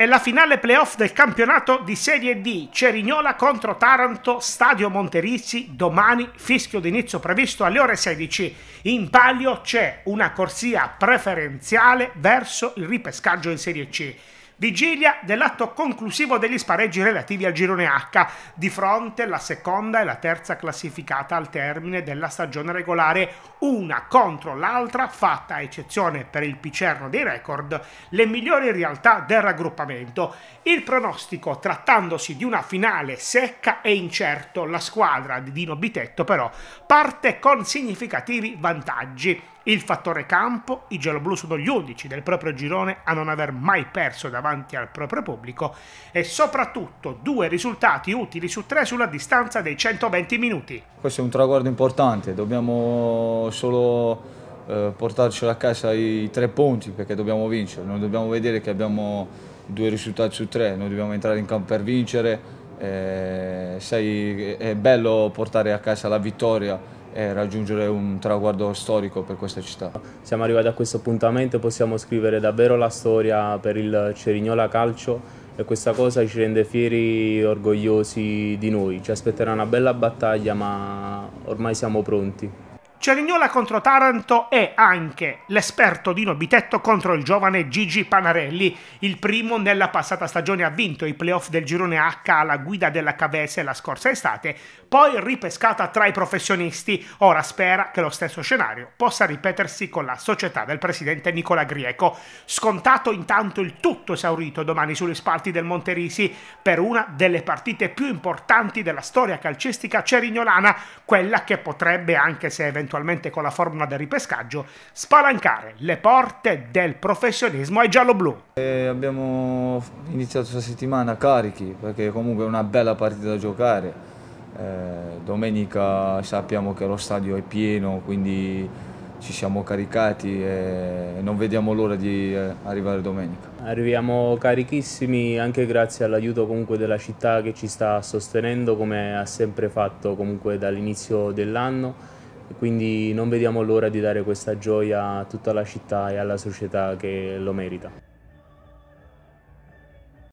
è la finale playoff del campionato di Serie D. Cerignola contro Taranto, Stadio Monterizzi, domani, fischio d'inizio previsto alle ore 16. In palio c'è una corsia preferenziale verso il ripescaggio in Serie C vigilia dell'atto conclusivo degli spareggi relativi al girone H, di fronte la seconda e la terza classificata al termine della stagione regolare, una contro l'altra, fatta a eccezione per il picerno dei record, le migliori realtà del raggruppamento. Il pronostico, trattandosi di una finale secca e incerto, la squadra di Dino Bitetto però parte con significativi vantaggi. Il fattore campo, i gialloblu sono gli unici del proprio girone a non aver mai perso davanti al proprio pubblico e soprattutto due risultati utili su tre sulla distanza dei 120 minuti. Questo è un traguardo importante, dobbiamo solo eh, portarcelo a casa i tre punti perché dobbiamo vincere, non dobbiamo vedere che abbiamo due risultati su tre, noi dobbiamo entrare in campo per vincere, eh, sei, è bello portare a casa la vittoria e eh, raggiungere un traguardo storico per questa città. Siamo arrivati a questo appuntamento e possiamo scrivere davvero la storia per il Cerignola Calcio e questa cosa ci rende fieri e orgogliosi di noi. Ci aspetterà una bella battaglia ma ormai siamo pronti. Cerignola contro Taranto e anche l'esperto Dino Bitetto contro il giovane Gigi Panarelli. Il primo nella passata stagione ha vinto i playoff del girone H alla guida della Cavese la scorsa estate, poi ripescata tra i professionisti. Ora spera che lo stesso scenario possa ripetersi con la società del presidente Nicola Grieco. Scontato intanto il tutto esaurito domani sugli spalti del Monterisi per una delle partite più importanti della storia calcistica cerignolana, quella che potrebbe anche se eventualmente eventualmente con la formula del ripescaggio, spalancare le porte del professionismo ai gialloblu. E abbiamo iniziato questa settimana carichi perché comunque è una bella partita da giocare. Eh, domenica sappiamo che lo stadio è pieno, quindi ci siamo caricati e non vediamo l'ora di eh, arrivare domenica. Arriviamo carichissimi anche grazie all'aiuto comunque della città che ci sta sostenendo come ha sempre fatto comunque dall'inizio dell'anno quindi non vediamo l'ora di dare questa gioia a tutta la città e alla società che lo merita.